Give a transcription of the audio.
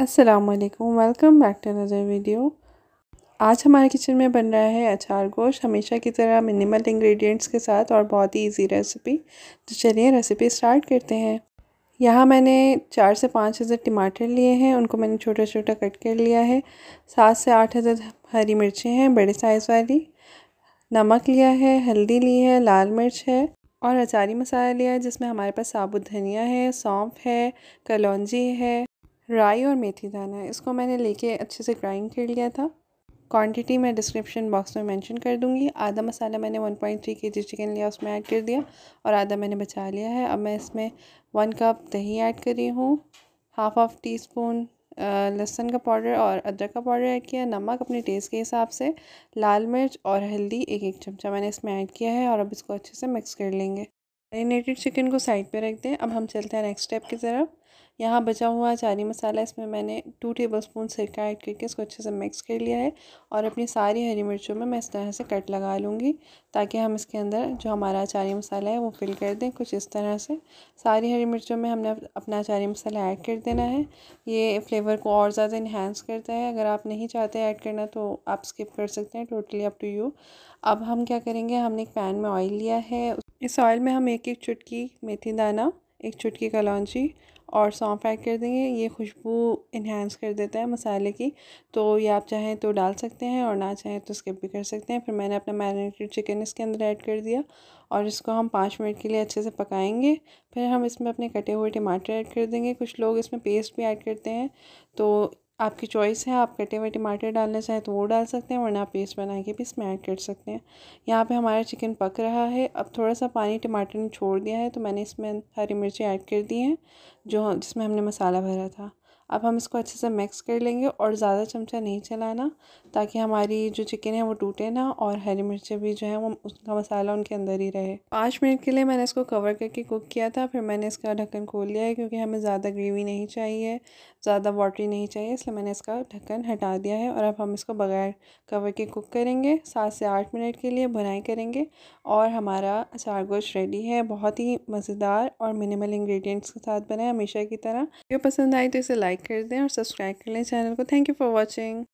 अस्सलाम welcome back to another video आज हमारे किचन में बन रहा है अचार गोश्त हमेशा की तरह मिनिमल इंग्रेडिएंट्स के साथ और बहुत ही इजी रेसिपी तो चलिए रेसिपी स्टार्ट करते हैं यहाँ मैंने चार से पाँच हज़ार टमाटर लिए हैं उनको मैंने छोटा छोटा कट कर लिया है सात से आठ हज़ार हरी मिर्चें हैं बड़े साइज़ वाली नमक लिया है हल्दी ली है लाल मिर्च है और अचारी मसाला लिया है जिसमें हमारे पास साबुत धनिया है सौंफ है कलौजी है राई और मेथी दाना इसको मैंने लेके अच्छे से ग्राइंड कर लिया था क्वांटिटी मैं डिस्क्रिप्शन बॉक्स में मेंशन कर दूंगी आधा मसाला मैंने 1.3 पॉइंट चिकन लिया उसमें ऐड कर दिया और आधा मैंने बचा लिया है अब मैं इसमें वन कप दही ऐड करी हूँ हाफ हाफ टी स्पून लहसन का पाउडर और अदरक का पाउडर ऐड किया नमक अपने टेस्ट के हिसाब से लाल मिर्च और हल्दी एक एक चमचा मैंने इसमें ऐड किया है और अब इसको अच्छे से मिक्स कर लेंगे मैरिनेटेड चिकन को साइड पर रख दें अब हम चलते हैं नेक्स्ट स्टेप की तरफ यहाँ बचा हुआ चारी मसाला इसमें मैंने टू टेबल स्पून सिरका ऐड करके इसको अच्छे से मिक्स कर लिया है और अपनी सारी हरी मिर्चों में मैं इस तरह से कट लगा लूँगी ताकि हम इसके अंदर जो हमारा चारी मसाला है वो फिल कर दें कुछ इस तरह से सारी हरी मिर्चों में हमने अपना चारी मसाला ऐड कर देना है ये फ्लेवर को और ज़्यादा इन्हेंस करता है अगर आप नहीं चाहते ऐड करना तो आप स्किप कर सकते हैं टोटली अप टू यू अब हम क्या करेंगे हमने एक पैन में ऑयल लिया है इस ऑयल में हम एक एक चुटकी मेथी दाना एक चुटकी कलौची और सौंफ ऐड कर देंगे ये खुशबू इन्हेंस कर देता है मसाले की तो ये आप चाहें तो डाल सकते हैं और ना चाहें तो स्किप भी कर सकते हैं फिर मैंने अपना मैरिनेटेड चिकन इसके अंदर ऐड कर दिया और इसको हम पाँच मिनट के लिए अच्छे से पकाएंगे फिर हम इसमें अपने कटे हुए टमाटर ऐड कर देंगे कुछ लोग इसमें पेस्ट भी ऐड करते हैं तो आपकी चॉइस है आप कटे हुए टमाटर डालना चाहें तो वो डाल सकते हैं वरना आप पेस्ट बना के भी इसमें ऐड कर सकते हैं यहाँ पे हमारा चिकन पक रहा है अब थोड़ा सा पानी टमाटर ने छोड़ दिया है तो मैंने इसमें हरी मिर्ची ऐड कर दी हैं जो जिसमें हमने मसाला भरा था अब हम इसको अच्छे से मिक्स कर लेंगे और ज़्यादा चमचा नहीं चलाना ताकि हमारी जो चिकन है वो टूटे ना और हरी मिर्चें भी जो है वो उसका मसाला उनके अंदर ही रहे पाँच मिनट के लिए मैंने इसको कवर करके कुक किया था फिर मैंने इसका ढक्कन खोल लिया है क्योंकि हमें ज़्यादा ग्रेवी नहीं चाहिए ज़्यादा वाटरी नहीं चाहिए इसलिए मैंने इसका ढक्कन हटा दिया है और अब हम इसको बगैर कवर के कुक करेंगे सात से आठ मिनट के लिए बुनाई करेंगे और हमारा सारगोश रेडी है बहुत ही मज़ेदार और मिनिमल इंग्रेडिएंट्स के साथ बनाए हमेशा की तरह जो पसंद आई तो इसे लाइक लाइक कर दें और सब्सक्राइब कर लें चैनल को थैंक यू फॉर वॉचिंग